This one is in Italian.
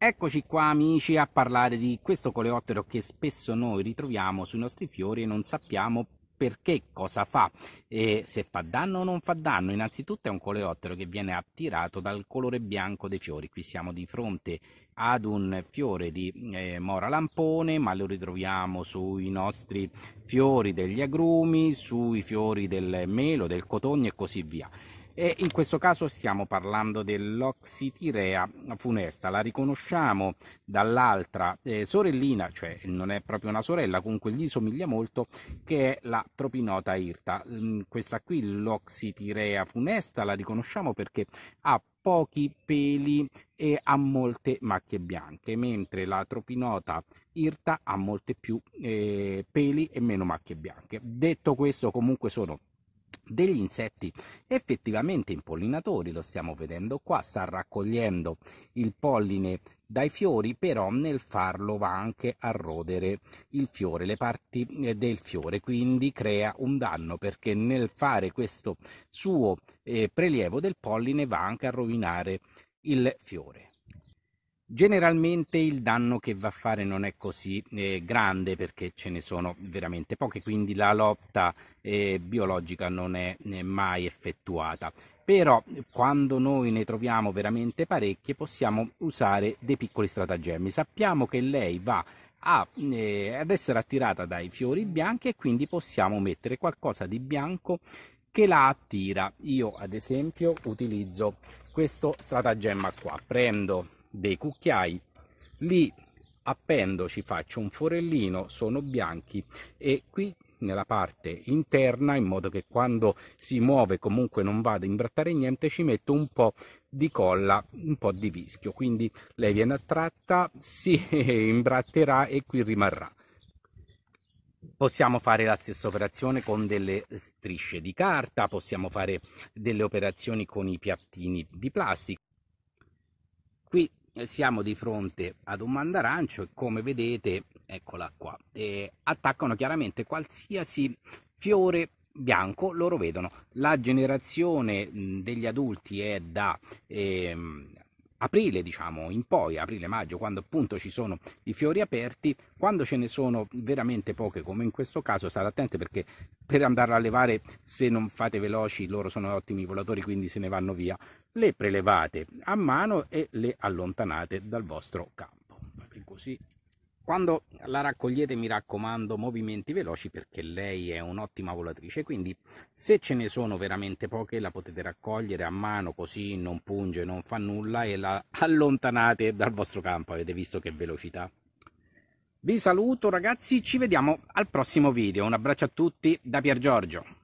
Eccoci qua amici a parlare di questo coleottero che spesso noi ritroviamo sui nostri fiori e non sappiamo perché, cosa fa e se fa danno o non fa danno. Innanzitutto è un coleottero che viene attirato dal colore bianco dei fiori. Qui siamo di fronte ad un fiore di eh, mora lampone, ma lo ritroviamo sui nostri fiori degli agrumi, sui fiori del melo, del cotogno e così via e in questo caso stiamo parlando dell'oxitirea funesta, la riconosciamo dall'altra eh, sorellina, cioè non è proprio una sorella, comunque gli somiglia molto, che è la tropinota irta. Mm, questa qui, l'oxitirea funesta, la riconosciamo perché ha pochi peli e ha molte macchie bianche, mentre la tropinota irta ha molte più eh, peli e meno macchie bianche. Detto questo, comunque sono degli insetti effettivamente impollinatori, lo stiamo vedendo qua, sta raccogliendo il polline dai fiori, però nel farlo va anche a rodere il fiore, le parti eh, del fiore, quindi crea un danno perché nel fare questo suo eh, prelievo del polline va anche a rovinare il fiore. Generalmente il danno che va a fare non è così eh, grande perché ce ne sono veramente poche, quindi la lotta eh, biologica non è né, eh, mai effettuata. Però eh, quando noi ne troviamo veramente parecchie possiamo usare dei piccoli stratagemmi. Sappiamo che lei va a, eh, ad essere attirata dai fiori bianchi e quindi possiamo mettere qualcosa di bianco che la attira. Io ad esempio utilizzo questo stratagemma qua, prendo dei cucchiai, li appendo, ci faccio un forellino, sono bianchi e qui nella parte interna in modo che quando si muove comunque non vada a imbrattare niente ci metto un po' di colla un po' di vischio quindi lei viene attratta si imbratterà e qui rimarrà possiamo fare la stessa operazione con delle strisce di carta possiamo fare delle operazioni con i piattini di plastica Qui eh, siamo di fronte ad un mandarancio e come vedete, eccola qua, e attaccano chiaramente qualsiasi fiore bianco loro vedono. La generazione degli adulti è da eh, aprile, diciamo, in poi, aprile-maggio, quando appunto ci sono i fiori aperti, quando ce ne sono veramente poche, come in questo caso, state attenti perché per andarla a levare, se non fate veloci, loro sono ottimi volatori, quindi se ne vanno via, le prelevate a mano e le allontanate dal vostro campo. Così quando la raccogliete mi raccomando movimenti veloci perché lei è un'ottima volatrice, quindi se ce ne sono veramente poche la potete raccogliere a mano così non punge, non fa nulla e la allontanate dal vostro campo, avete visto che velocità. Vi saluto ragazzi, ci vediamo al prossimo video, un abbraccio a tutti da Pier Giorgio.